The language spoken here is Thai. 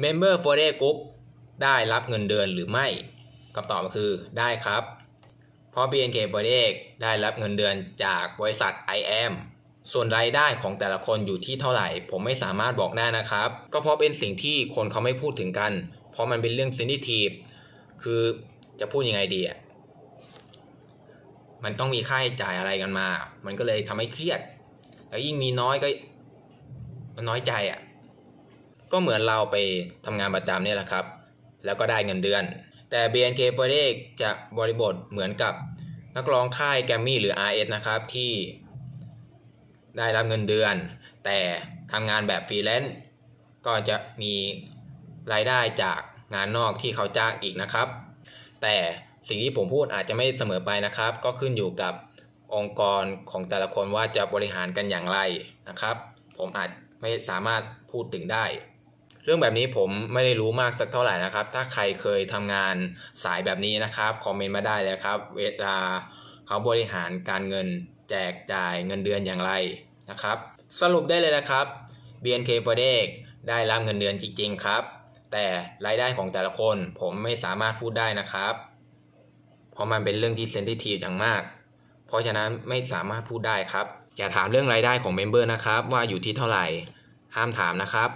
เมมเบอร์ฟ r ร์เ g กุ๊ปได้รับเงินเดือนหรือไม่คำตอบก็คือได้ครับ เพราะ BNK f o r d a y ได้รับเงินเดือนจากบริษัท IM ส่วนรายได้ของแต่ละคนอยู่ที่เท่าไหร่ ผมไม่สามารถบอกได้นะครับ ก็เพราะเป็นสิ่งที่คนเขาไม่พูดถึงกัน เพราะมันเป็นเรื่องเซนนิทีฟคือจะพูดยังไงดีอ่ะมันต้องมีค่าใช้จ่ายอะไรกันมา มันก็เลยทำให้เครียดแล้วยิ่งมีน้อยก็มันน้อยใจอ่ะก็เหมือนเราไปทำงานประจำเนี่ยแหละครับ แล้วก็ได้เงินเดือน แต่ BNK48 จะบริบทเหมือนกับนักร้องค่ายแกรมมี่หรือ RS นะครับที่ได้รับเงินเดือน แต่ทำงานแบบฟรีแลนซ์ก็จะมีรายได้จากงานนอกที่เขาจ้างอีกนะครับ แต่สิ่งที่ผมพูดอาจจะไม่เสมอไปนะครับ ก็ขึ้นอยู่กับองค์กรของแต่ละคนว่าจะบริหารกันอย่างไรนะครับ ผมอาจไม่สามารถพูดถึงได้เรื่องแบบนี้ผมไม่ได้รู้มากสักเท่าไหร่นะครับ ถ้าใครเคยทำงานสายแบบนี้นะครับคอมเมนต์มาได้เลยครับ เวลาเขาบริหารการเงินแจกจ่ายเงินเดือนอย่างไรนะครับ สรุปได้เลยนะครับ BNK p r o d e c t ได้รับเงินเดือนจริงๆครับ แต่รายได้ของแต่ละคนผมไม่สามารถพูดได้นะครับ เพราะมันเป็นเรื่องที่เซนซิทีฟอย่างมาก เพราะฉะนั้นไม่สามารถพูดได้ครับ อย่าถามเรื่องรายได้ของเมมเบอร์นะครับ ว่าอยู่ที่เท่าไหร่ ห้ามถามนะครับ